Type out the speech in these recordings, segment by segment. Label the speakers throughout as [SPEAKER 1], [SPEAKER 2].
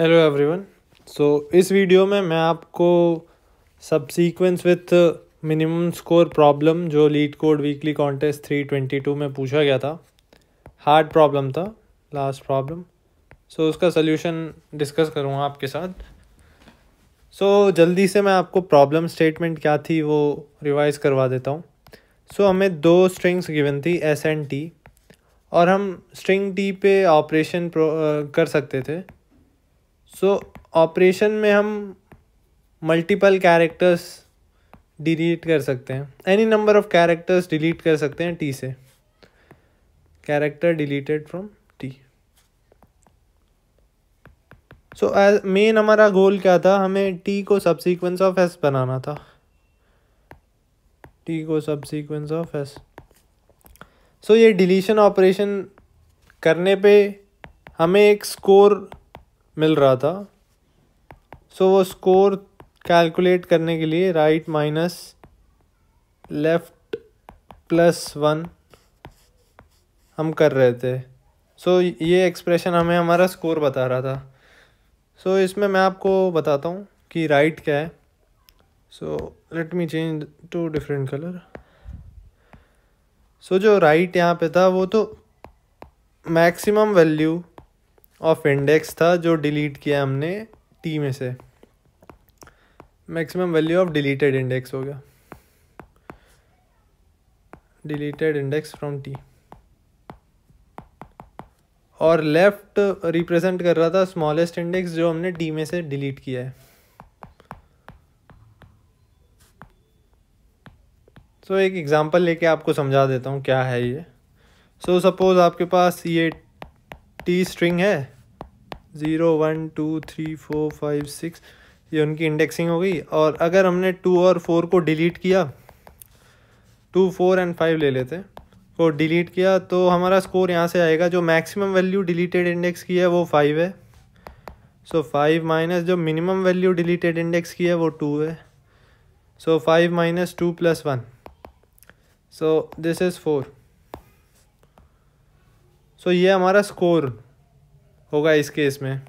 [SPEAKER 1] Hello everyone so इस video में मैं आपको सब sequence with minimum score problem जो LeetCode weekly contest three twenty two में पूछा गया था हार्ड प्रॉब्लम था लास्ट प्रॉब्लम सो उसका सोल्यूशन डिस्कस करूँगा आपके साथ सो so, जल्दी से मैं आपको प्रॉब्लम स्टेटमेंट क्या थी वो रिवाइज़ करवा देता हूँ सो so, हमें दो स्ट्रिंग्स गिवन थी एस एंड टी और हम स्ट्रिंग टी पे ऑपरेशन कर सकते थे सो ऑपरेशन में हम मल्टीपल कैरेक्टर्स डिलीट कर सकते हैं any number of characters delete कर सकते हैं टी से character deleted from T so as main हमारा गोल क्या था हमें टी को सब सीक्वेंस ऑफ एस बनाना था टी को सब सीक्वेंस ऑफ एस सो ये डिलीशन ऑपरेशन करने पे हमें एक स्कोर मिल रहा था सो so, वो स्कोर कैलकुलेट करने के लिए right minus left plus one हम कर रहे थे सो so, ये एक्सप्रेशन हमें हमारा स्कोर बता रहा था सो so, इसमें मैं आपको बताता हूँ कि राइट क्या है so let me change to different colour so जो राइट यहाँ पे था वो तो मैक्सिमम वैल्यू ऑफ इंडेक्स था जो डिलीट किया हमने टी में से maximum value of deleted index हो गया डिलीटेड इंडेक्स फ्रॉम टी और लेफ्ट रिप्रेजेंट कर रहा था स्मॉलेस्ट इंडेक्स जो हमने टी में से डिलीट किया है सो so, एक एग्जांपल लेके आपको समझा देता हूँ क्या है ये सो so, सपोज़ आपके पास ये टी स्ट्रिंग है zero one two three four five six ये उनकी इंडेक्सिंग हो गई और अगर हमने टू और फोर को डिलीट किया टू फोर एंड फाइव ले लेते को डिलीट किया तो हमारा स्कोर यहाँ से आएगा जो मैक्सिमम वैल्यू डिलीटेड इंडेक्स की है वो फाइव है सो फाइव माइनस जो मिनिमम वैल्यू डिलीटेड इंडेक्स की है वो टू है so five minus two plus one so this is four so ये हमारा स्कोर होगा इस केस में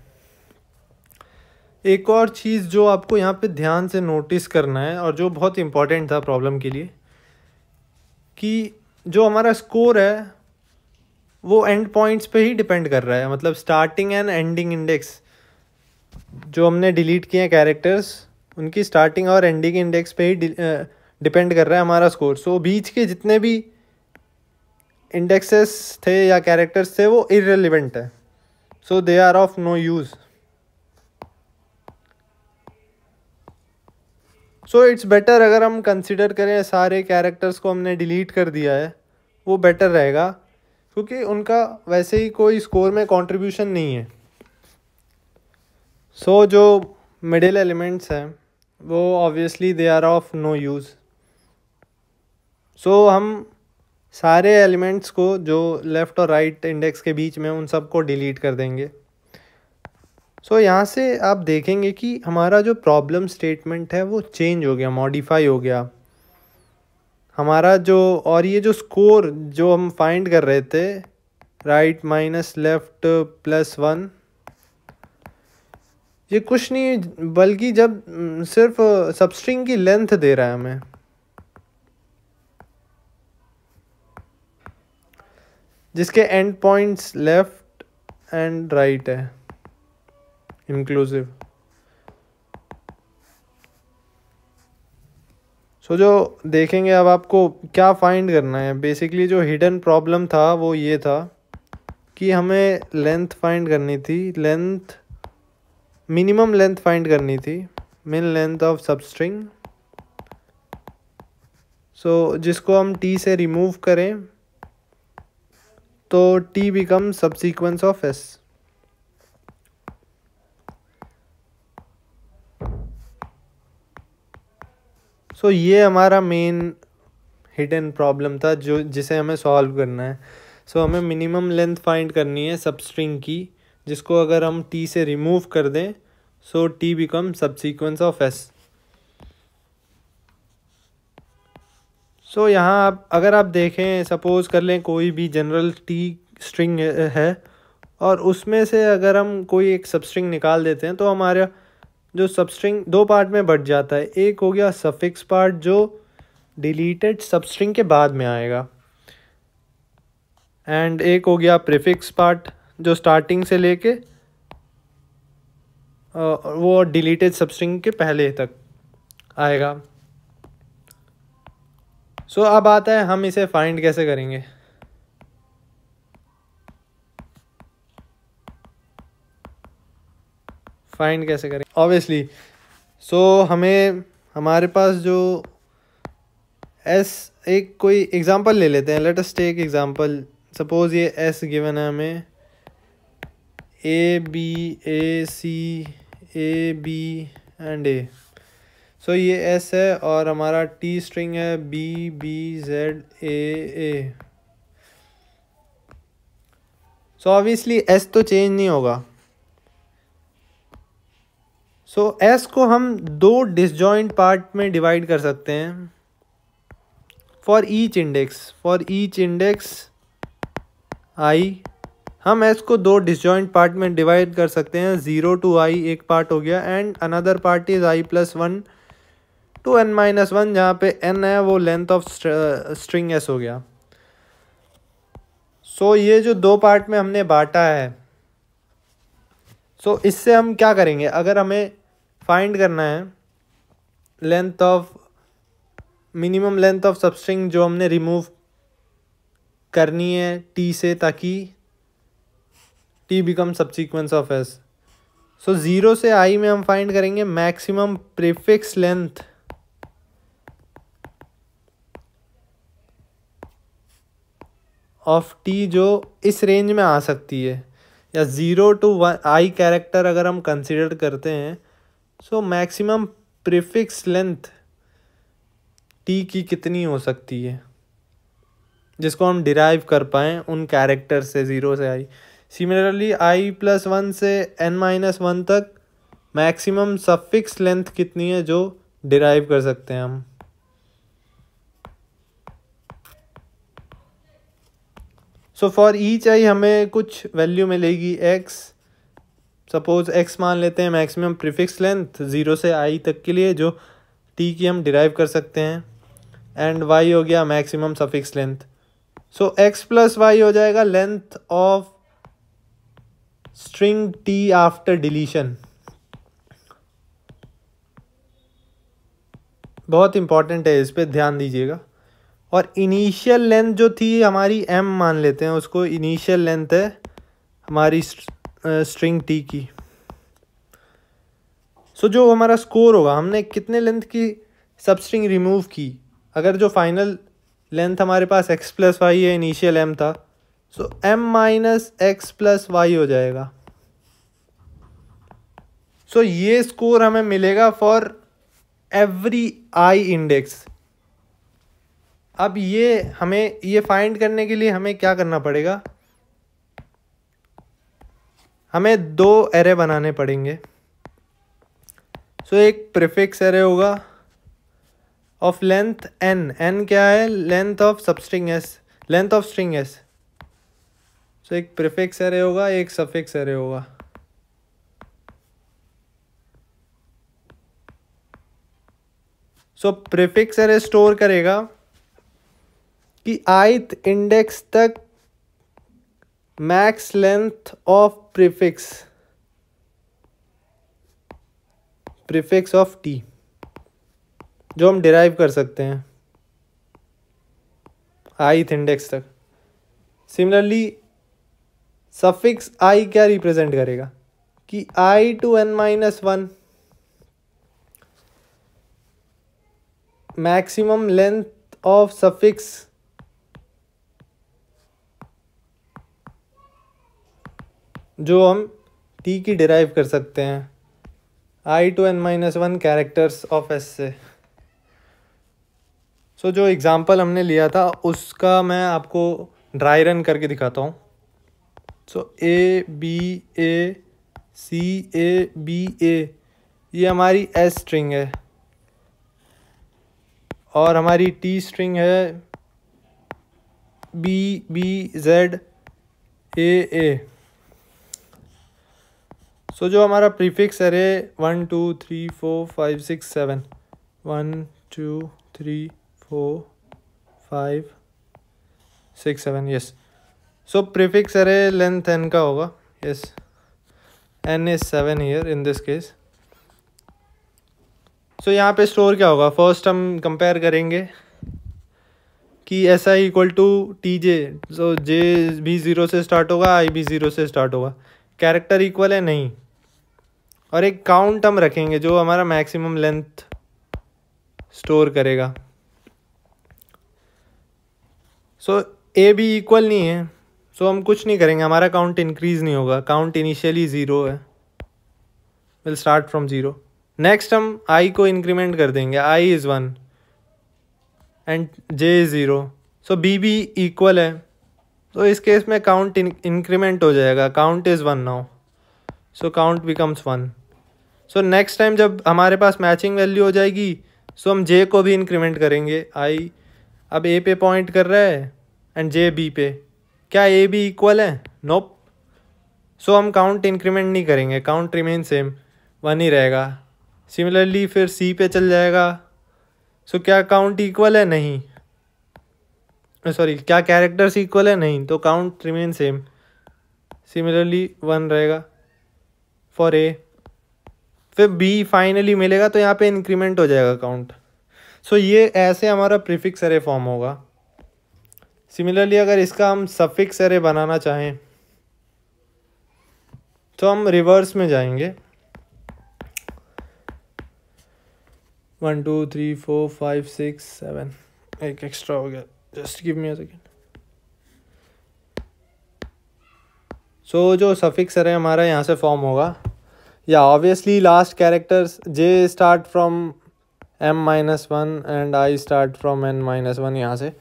[SPEAKER 1] एक और चीज़ जो आपको यहाँ पे ध्यान से नोटिस करना है और जो बहुत इम्पॉर्टेंट था प्रॉब्लम के लिए कि जो हमारा स्कोर है वो एंड पॉइंट्स पे ही डिपेंड कर रहा है मतलब स्टार्टिंग एंड एंडिंग इंडेक्स जो हमने डिलीट किए हैं कैरेक्टर्स उनकी स्टार्टिंग और एंडिंग इंडेक्स पे ही डिपेंड कर रहा है हमारा स्कोर सो so, बीच के जितने भी इंडेक्सेस थे या कैरेक्टर्स थे वो इरेलीवेंट है so they are of no use so it's better अगर हम कंसिडर करें सारे कैरेक्टर्स को हमने डिलीट कर दिया है वो बेटर रहेगा क्योंकि उनका वैसे ही कोई स्कोर में कंट्रीब्यूशन नहीं है सो so, जो मिडिल एलिमेंट्स हैं वो obviously they are of no use so हम सारे एलिमेंट्स को जो लेफ़्ट और राइट right इंडेक्स के बीच में उन सब को डिलीट कर देंगे सो so, यहाँ से आप देखेंगे कि हमारा जो प्रॉब्लम स्टेटमेंट है वो चेंज हो गया मॉडिफाई हो गया हमारा जो और ये जो स्कोर जो हम फाइंड कर रहे थे right minus left plus one ये कुछ नहीं बल्कि जब सिर्फ सबस्ट्रिंग की लेंथ दे रहा है हमें जिसके end points left and right है इंक्लूसिव सो so, जो देखेंगे अब आपको क्या फाइंड करना है बेसिकली जो हिडन प्रॉब्लम था वो ये था कि हमें लेंथ फाइंड करनी थी लेंथ मिनिमम लेंथ फाइंड करनी थी मिन लेंथ ऑफ सबस्ट्रिंग सो जिसको हम टी से रिमूव करें तो T become subsequence of S so ये हमारा मेन हिडन प्रॉब्लम था जो जिसे हमें सॉल्व करना है सो so, हमें मिनिमम लेंथ फाइंड करनी है सब स्ट्रिंग की जिसको अगर हम टी से रिमूव कर दें so T become subsequence of S so so, यहाँ आप अगर आप देखें सपोज़ कर लें कोई भी जनरल टी स्ट्रिंग है और उसमें से अगर हम कोई एक सबस्ट्रिंग निकाल देते हैं तो हमारा जो सबस्ट्रिंग दो पार्ट में बढ़ जाता है एक हो गया सफिक्स पार्ट जो डिलीटेड सबस्ट्रिंग के बाद में आएगा एंड एक हो गया प्रिफिक्स पार्ट जो स्टार्टिंग से लेके वो डिलीटेड सबस्ट्रिंग के पहले तक आएगा सो so, अब आता है हम इसे फाइंड कैसे करेंगे फाइंड कैसे करें ऑब्वियसली सो so, हमें हमारे पास जो एस एक कोई एग्ज़ाम्पल ले लेते हैं let us take example suppose ये एस गिवन है हमें A B A C A B and A so ये एस है और हमारा टी स्ट्रिंग है B B Z A A so obviously S तो चेंज नहीं होगा सो so, एस को हम दो डिसजॉइंट पार्ट में डिवाइड कर सकते हैं for each index for each index I हम एस को दो डिसजॉइंट पार्ट में डिवाइड कर सकते हैं ज़ीरो टू आई एक पार्ट हो गया and another part is I plus one to N minus one जहाँ पे एन है वो लेंथ ऑफ स्ट्रिंग एस हो गया सो so, ये जो दो पार्ट में हमने बांटा है सो so, इससे हम क्या करेंगे अगर हमें फाइंड करना है length of minimum length of substring जो हमने रिमूव करनी है टी से ताकि T become subsequence of S so zero से आई में हम फाइंड करेंगे maximum prefix length of T जो इस रेंज में आ सकती है या zero to one I character अगर हम कंसिडर करते हैं so maximum prefix length T की कितनी हो सकती है जिसको हम डिराइव कर पाएँ उन कैरेक्टर से ज़ीरो से I similarly I plus one से एन माइनस वन तक मैक्सिमम सफिक्स लेंथ कितनी है जो डिराइव कर सकते हैं हम सो फॉर ईच आई हमें कुछ वैल्यू मिलेगी एक्स सपोज एक्स मान लेते हैं मैक्सिमम प्रीफिक्स लेंथ ज़ीरो से आई तक के लिए जो टी की हम डिराइव कर सकते हैं एंड वाई हो गया maximum suffix length so X plus Y हो जाएगा length of string T after deletion बहुत इंपॉर्टेंट है इस पर ध्यान दीजिएगा और इनिशियल लेंथ जो थी हमारी एम मान लेते हैं उसको इनिशियल लेंथ है हमारी स्ट्रिंग टी की सो so, जो हमारा स्कोर होगा हमने कितने लेंथ की सब स्ट्रिंग रिमूव की अगर जो फाइनल लेंथ हमारे पास एक्स प्लस वाई है इनिशियल एम था so M minus X plus Y हो जाएगा सो so, ये स्कोर हमें मिलेगा फॉर एवरी आई इंडेक्स अब ये हमें ये फाइंड करने के लिए हमें क्या करना पड़ेगा हमें दो एरे बनाने पड़ेंगे सो so, एक प्रिफिक्स एरे होगा ऑफ लेंथ एन एन क्या है length of substring S length of string S so एक प्रिफिक्स एरे होगा एक सफिक्स एरे होगा सो प्रिफिक्स एरे स्टोर करेगा कि आइथ इंडेक्स तक max length of prefix prefix of T जो हम डिराइव कर सकते हैं आइथ इंडेक्स तक सिमिलरली सफिक्स आई क्या रिप्रेजेंट करेगा कि I to N minus one maximum length of suffix जो हम टी की डिराइव कर सकते हैं I to N minus one characters of S से सो so, जो एग्ज़ाम्पल हमने लिया था उसका मैं आपको ड्राई रन करके दिखाता हूँ सो ए B A C A B ए ये हमारी एस स्ट्रिंग है और हमारी टी स्ट्रिंग है B B Z A A so so, जो हमारा prefix array one two three four five six seven one two three four five six seven yes so prefix array length N का होगा yes N is seven here in this case so यहाँ पे store क्या होगा first हम compare करेंगे कि S I equal to T J so J भी ज़ीरो से स्टार्ट होगा आई भी ज़ीरो से स्टार्ट होगा कैरेक्टर इक्वल है नहीं और एक काउंट हम रखेंगे जो हमारा मैक्सिमम लेंथ स्टोर करेगा सो ए भी इक्वल नहीं है सो so, हम कुछ नहीं करेंगे हमारा काउंट इंक्रीज नहीं होगा काउंट इनिशियली ज़ीरो है will start from zero next हम आई को इंक्रीमेंट कर देंगे I is one and J is zero so B भी इक्वल है तो so, इस केस में काउंट इंक्रीमेंट हो जाएगा count is one now so count becomes one so next time जब हमारे पास मैचिंग वैल्यू हो जाएगी सो so हम जे को भी इंक्रीमेंट करेंगे आई अब ए पे पॉइंट कर रहा है एंड जे बी पे क्या ए बी इक्वल है नोप nope. सो so हम काउंट इंक्रीमेंट नहीं करेंगे काउंट रिमेन सेम वन ही रहेगा सिमिलरली फिर सी पे चल जाएगा सो so क्या काउंट इक्वल है नहीं सॉरी क्या कैरेक्टर्स इक्वल है नहीं तो count remain same similarly one रहेगा फॉर ए फिर बी फाइनली मिलेगा तो यहाँ पे इंक्रीमेंट हो जाएगा काउंट सो so, ये ऐसे हमारा प्रीफिक्स एरे फॉर्म होगा सिमिलरली अगर इसका हम सफिक्स एरे बनाना चाहें तो हम रिवर्स में जाएंगे one two three four five six seven एक एक्स्ट्रा हो गया just give me a second so so, जो सफिक्सर है हमारा यहाँ से फॉर्म होगा या obviously last characters J start from M minus one and I start from N minus one यहाँ से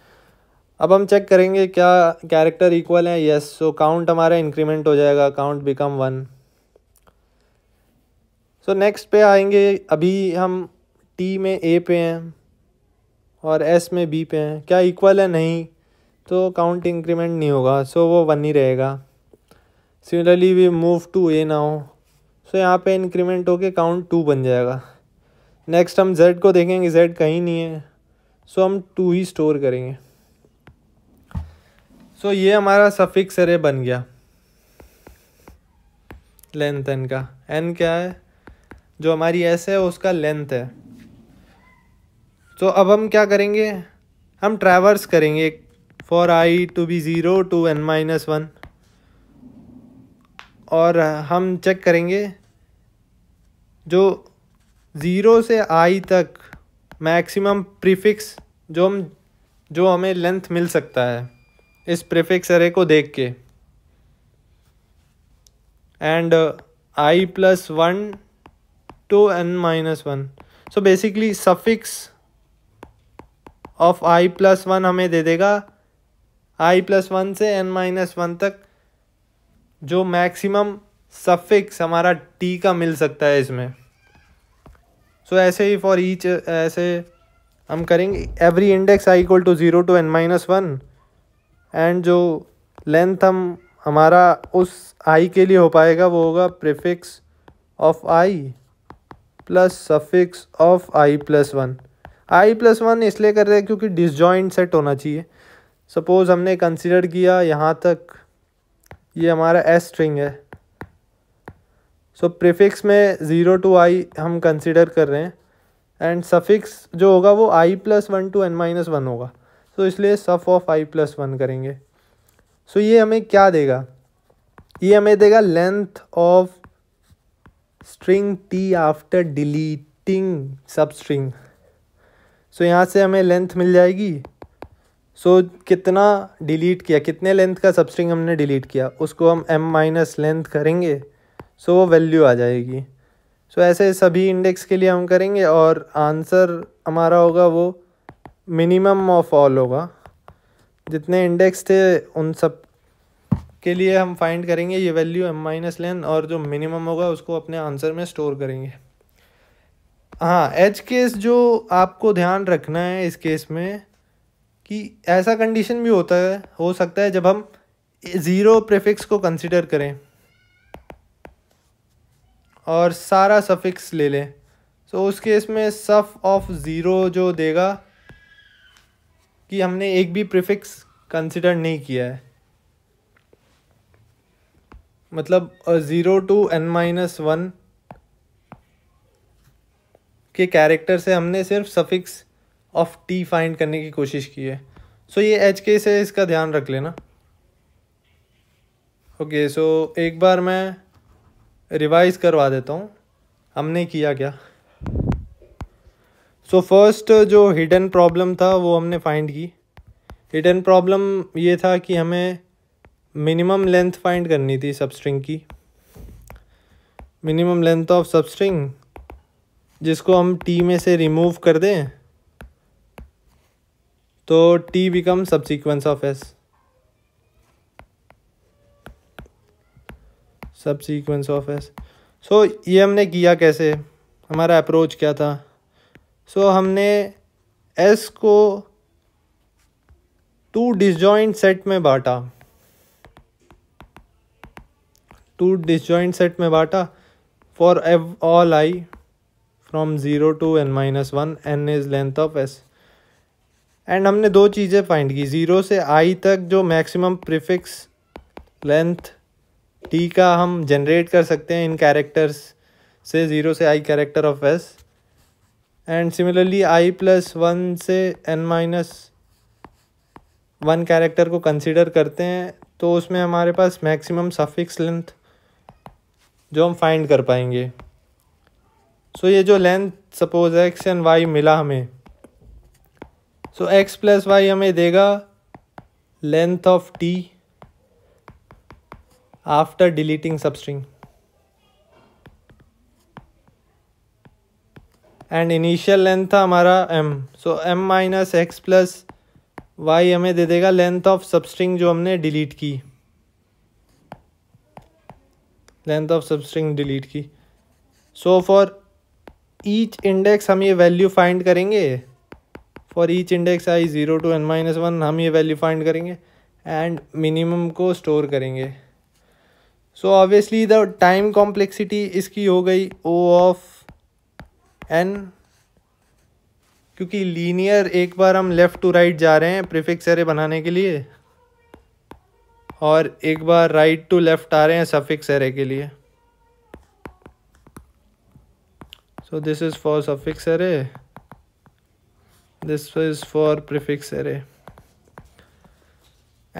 [SPEAKER 1] अब हम चेक करेंगे क्या कैरेक्टर इक्वल है यस सो काउंट हमारा इंक्रीमेंट हो जाएगा count become one so next पे आएंगे अभी हम टी में ए पे हैं और एस में बी पे हैं क्या इक्वल है नहीं तो काउंट इंक्रीमेंट नहीं होगा सो so वो वन ही रहेगा similarly we move to A now so यहाँ पे इंक्रीमेंट होके काउंट टू बन जाएगा नेक्स्ट हम जेड को देखेंगे जेड कहीं नहीं है सो so, हम टू ही स्टोर करेंगे सो so, ये हमारा सफिक्स अरे बन गया लेंथ एन का एन क्या है जो हमारी एस है उसका लेंथ है तो so, अब हम क्या करेंगे हम ट्रैवर्स करेंगे for I to be zero to N minus one और हम चेक करेंगे जो ज़ीरो से आई तक मैक्सिमम प्रीफिक्स जो हम जो हमें लेंथ मिल सकता है इस प्रीफिक्स अरे को देख के and I plus one to N minus one so basically suffix of I plus one हमें दे देगा आई प्लस वन से एन माइनस वन तक जो मैक्सिमम सफिक्स हमारा टी का मिल सकता है इसमें सो so, ऐसे ही फॉर ईच ऐसे हम करेंगे every index I equal to zero to N minus one and जो लेंथ हम हमारा उस आई के लिए हो पाएगा वो होगा prefix of I plus suffix of I plus one I plus one इसलिए कर रहे हैं क्योंकि डिसजॉइंट सेट होना चाहिए सपोज़ हमने कंसिडर किया यहाँ तक ये हमारा एस स्ट्रिंग है सो so, प्रीफिक्स में ज़ीरो टू आई हम कंसिडर कर रहे हैं एंड सफिक्स जो होगा वो I plus one to N minus one होगा सो so, इसलिए suffix of I plus one करेंगे सो so, ये हमें क्या देगा ये हमें देगा length of string T after deleting substring so यहाँ से हमें लेंथ मिल जाएगी सो so, कितना डिलीट किया कितने लेंथ का सबस्ट्रिंग हमने डिलीट किया उसको हम एम माइनस लेंथ करेंगे सो so, वो वैल्यू आ जाएगी सो so, ऐसे सभी इंडेक्स के लिए हम करेंगे और आंसर हमारा होगा वो मिनिमम ऑफ ऑल होगा जितने इंडेक्स थे उन सब के लिए हम फाइंड करेंगे ये वैल्यू एम माइनस लेंथ और जो मिनिमम होगा उसको अपने आंसर में स्टोर करेंगे हाँ एच केस जो आपको ध्यान रखना है इस केस में कि ऐसा कंडीशन भी होता है हो सकता है जब हम ज़ीरो प्रेफिक्स को कंसिडर करें और सारा सफिक्स ले लें सो उस केस में सफ़ ऑफ ज़ीरो जो देगा कि हमने एक भी प्रिफिक्स कंसिडर नहीं किया है मतलब zero to N minus one के कैरेक्टर से हमने सिर्फ सफिक्स ऑफ टी फाइंड करने की कोशिश की है सो so, ये एच के से इसका ध्यान रख लेना ओके okay, सो so, एक बार मैं रिवाइज करवा देता हूँ हमने किया क्या सो so, फर्स्ट जो हिडन प्रॉब्लम था वो हमने फाइंड की हिडन प्रॉब्लम ये था कि हमें मिनिमम लेंथ फाइंड करनी थी सब स्ट्रिंग की minimum length of substring जिसको हम टी में से रिमूव कर दें तो T become subsequence of S subsequence of S so ये हमने किया कैसे हमारा अप्रोच क्या था सो so, हमने एस को टू डिसजॉइंट सेट में बांटा टू डिसजॉइंट सेट में बांटा फॉर एव all I from zero to N minus one N is length of S and हमने दो चीज़ें फाइंड की ज़ीरो से आई तक जो मैक्सिमम प्रिफिक्स लेंथ टी का हम जनरेट कर सकते हैं इन कैरेक्टर्स से ज़ीरो से I character of S and similarly I plus one से एन माइनस वन कैरेक्टर को कंसिडर करते हैं तो उसमें हमारे पास मैक्सिमम सफिक्स लेंथ जो हम फाइंड कर पाएंगे सो so ये जो length suppose X and Y मिला हमें सो एक्स प्लस वाई हमें देगा length of T after deleting substring and initial length था हमारा M so M minus X plus Y हमें दे देगा लेंथ ऑफ सबस्ट्रिंग जो हमने डिलीट की लेंथ ऑफ सबस्ट्रिंग डिलीट की सो फॉर ईच इंडेक्स हम ये वैल्यू फाइंड करेंगे for each index I zero to N minus one हम ये वैल्यू फाइंड करेंगे एंड मिनिमम को स्टोर करेंगे so obviously the time complexity इसकी हो गई ओ ऑफ एन क्योंकि लीनियर एक बार हम लेफ़्ट टू राइट जा रहे हैं प्रिफिक्स एरे बनाने के लिए और एक बार राइट टू लेफ़्ट आ रहे हैं सफिक्स एरे के लिए so this is for suffix array this is for prefix array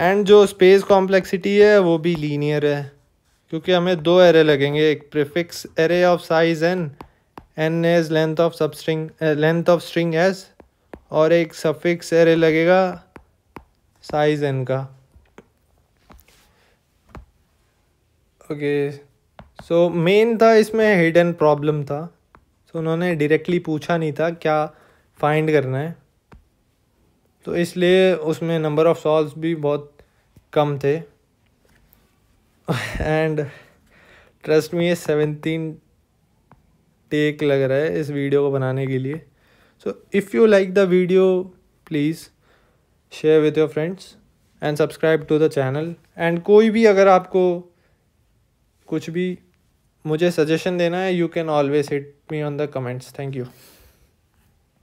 [SPEAKER 1] and जो स्पेस कॉम्प्लेक्सिटी है वो भी लीनियर है क्योंकि हमें दो एरे लगेंगे एक prefix array of size N N as length of substring length of string S और एक सफिक्स एरे लगेगा साइज एन का ओके सो मेन था इसमें हिडन प्रॉब्लम था सो so, उन्होंने डायरेक्टली पूछा नहीं था क्या फाइंड करना है तो इसलिए उसमें नंबर ऑफ़ सॉल्व भी बहुत कम थे एंड ट्रस्ट में ये सेवेंटीन टेक लग रहा है इस वीडियो को बनाने के लिए so if you like the video please share with your friends and subscribe to the channel and कोई भी अगर आपको कुछ भी मुझे सजेशन देना है you can always hit me on the comments thank you